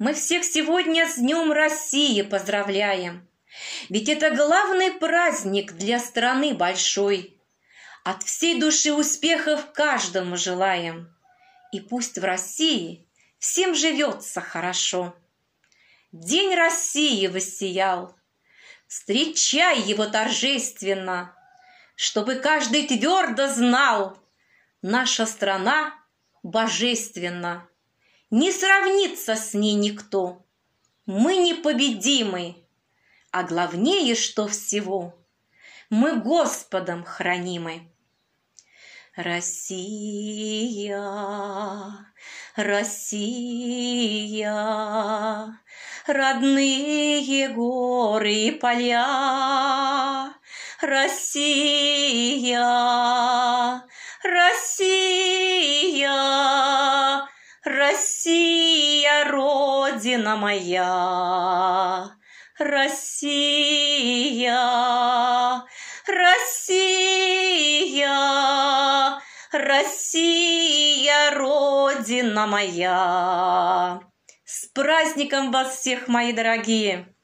Мы всех сегодня с Днем России поздравляем. Ведь это главный праздник для страны большой. От всей души успехов каждому желаем. И пусть в России всем живется хорошо. День России воссиял. Встречай его торжественно, чтобы каждый твердо знал, наша страна божественна. Не сравнится с ней никто. Мы непобедимы, а главнее, что всего, мы Господом хранимы. Россия, Россия, родные горы и поля, Россия, Россия. Россия, родина моя, Россия, Россия, Россия, родина моя. С праздником вас всех, мои дорогие!